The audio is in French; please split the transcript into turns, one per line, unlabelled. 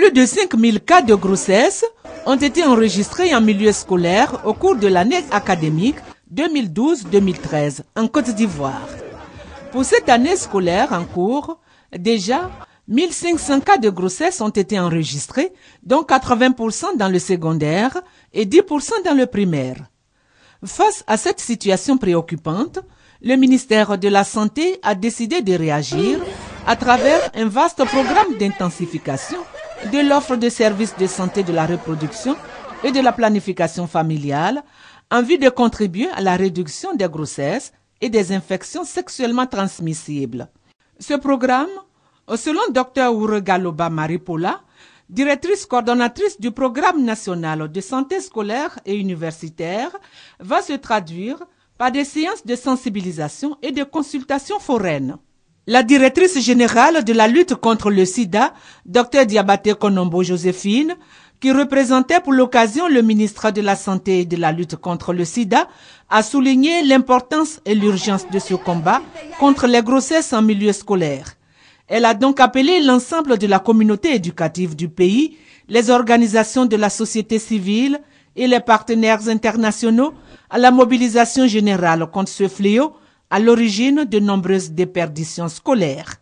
Plus de 5000 cas de grossesse ont été enregistrés en milieu scolaire au cours de l'année académique 2012-2013 en Côte d'Ivoire. Pour cette année scolaire en cours, déjà 1500 cas de grossesse ont été enregistrés, dont 80% dans le secondaire et 10% dans le primaire. Face à cette situation préoccupante, le ministère de la Santé a décidé de réagir à travers un vaste programme d'intensification de l'offre de services de santé de la reproduction et de la planification familiale en vue de contribuer à la réduction des grossesses et des infections sexuellement transmissibles. Ce programme, selon Dr Ouregaloba Maripola, directrice coordonnatrice du programme national de santé scolaire et universitaire, va se traduire par des séances de sensibilisation et de consultation foraines. La directrice générale de la lutte contre le sida, Dr Diabaté Konombo Joséphine, qui représentait pour l'occasion le ministre de la Santé et de la lutte contre le sida, a souligné l'importance et l'urgence de ce combat contre les grossesses en milieu scolaire. Elle a donc appelé l'ensemble de la communauté éducative du pays, les organisations de la société civile et les partenaires internationaux à la mobilisation générale contre ce fléau à l'origine de nombreuses déperditions scolaires.